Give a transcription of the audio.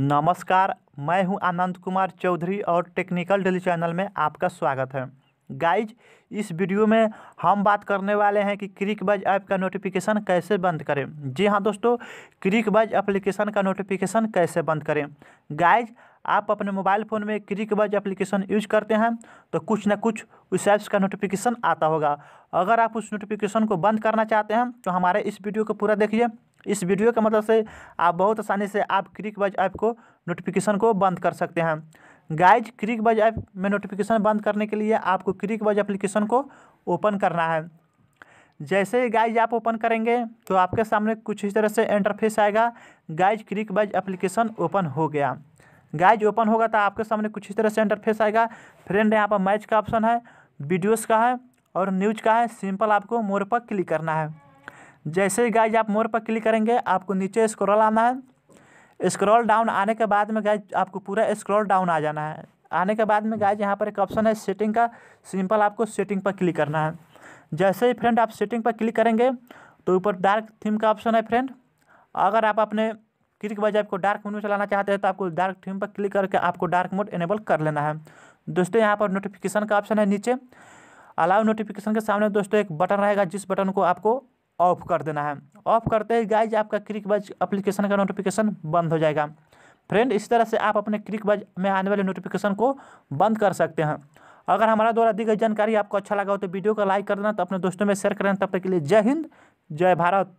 नमस्कार मैं हूं आनंद कुमार चौधरी और टेक्निकल डेली चैनल में आपका स्वागत है गाइज इस वीडियो में हम बात करने वाले हैं कि बज ऐप का नोटिफिकेशन कैसे बंद करें जी हाँ दोस्तों बज एप्लीकेशन का नोटिफिकेशन कैसे बंद करें गाइज आप अपने मोबाइल फ़ोन में बज एप्लीकेशन यूज करते हैं तो कुछ ना कुछ उस ऐप्स का नोटिफिकेशन आता होगा अगर आप उस नोटिफिकेशन को बंद करना चाहते हैं तो हमारे इस वीडियो को पूरा देखिए इस वीडियो के मदद मतलब से आप बहुत आसानी से आप क्रिक बज ऐप को नोटिफिकेशन को बंद कर सकते हैं गाइज क्रिक बज ऐप में नोटिफिकेशन बंद करने के लिए आपको क्रिक बज एप्लीकेशन को ओपन करना है जैसे ही गाइज आप ओपन करेंगे तो आपके सामने कुछ इस तरह से इंटरफेस आएगा गाइज क्रिक बज एप्लीकेशन ओपन हो गया गाइज ओपन होगा तो आपके सामने कुछ इस तरह से इंटरफेस आएगा फ्रेंड यहाँ पर मैच का ऑप्शन है वीडियोस का है और न्यूज का है सिंपल आपको मोर पर क्लिक करना है जैसे ही गाइज आप मोर पर क्लिक करेंगे आपको नीचे स्क्रॉल आना है स्क्रॉल डाउन आने के बाद में गाइज आपको पूरा स्क्रॉल डाउन आ जाना है आने के बाद में गाइज यहाँ पर एक ऑप्शन है सेटिंग का सिंपल आपको सेटिंग पर क्लिक करना है जैसे ही फ्रेंड आप सेटिंग पर क्लिक करेंगे तो ऊपर डार्क थीम का ऑप्शन है फ्रेंड अगर आप अपने किट के बजाय आपको डार्क मोड में चलाना चाहते हैं तो आपको डार्क थीम पर क्लिक करके आपको डार्क मोड इनेबल कर लेना है दोस्तों यहाँ पर नोटिफिकेशन का ऑप्शन है नीचे अलाउ नोटिफिकेशन के सामने दोस्तों एक बटन रहेगा जिस बटन को आपको ऑफ कर देना है ऑफ करते ही गाइज आपका क्रिक बज अप्लीकेशन का नोटिफिकेशन बंद हो जाएगा फ्रेंड इस तरह से आप अपने क्रिक बज में आने वाले नोटिफिकेशन को बंद कर सकते हैं अगर हमारा द्वारा दी गई जानकारी आपको अच्छा लगा हो तो वीडियो को लाइक कर देना तो अपने दोस्तों में शेयर करना तब तक के लिए जय हिंद जय भारत